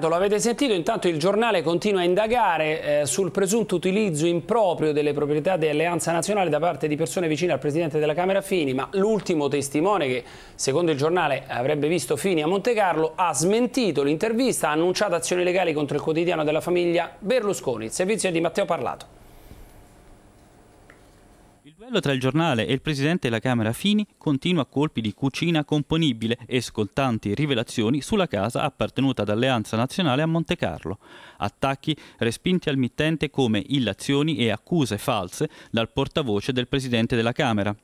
Lo avete sentito, intanto il giornale continua a indagare eh, sul presunto utilizzo improprio delle proprietà di Alleanza Nazionale da parte di persone vicine al Presidente della Camera Fini, ma l'ultimo testimone che secondo il giornale avrebbe visto Fini a Montecarlo ha smentito l'intervista, ha annunciato azioni legali contro il quotidiano della famiglia Berlusconi, il servizio è di Matteo Parlato. Il duello tra il giornale e il presidente della Camera Fini continua a colpi di cucina componibile e scoltanti rivelazioni sulla casa appartenuta ad Alleanza Nazionale a Monte Carlo. Attacchi respinti al mittente come illazioni e accuse false dal portavoce del presidente della Camera.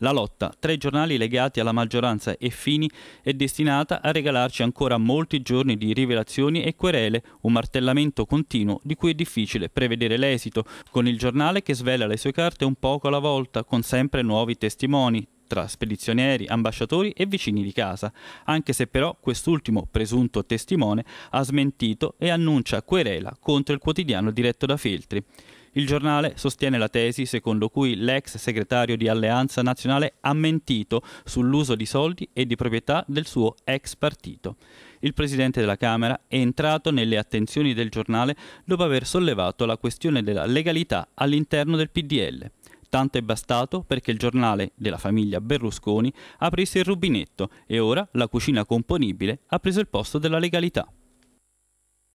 La lotta, tra i giornali legati alla maggioranza e Fini, è destinata a regalarci ancora molti giorni di rivelazioni e querele, un martellamento continuo di cui è difficile prevedere l'esito, con il giornale che svela le sue carte un poco alla volta, con sempre nuovi testimoni, tra spedizionieri, ambasciatori e vicini di casa, anche se però quest'ultimo presunto testimone ha smentito e annuncia querela contro il quotidiano diretto da Feltri. Il giornale sostiene la tesi secondo cui l'ex segretario di Alleanza Nazionale ha mentito sull'uso di soldi e di proprietà del suo ex partito. Il presidente della Camera è entrato nelle attenzioni del giornale dopo aver sollevato la questione della legalità all'interno del PDL. Tanto è bastato perché il giornale della famiglia Berlusconi aprisse il rubinetto e ora la cucina componibile ha preso il posto della legalità.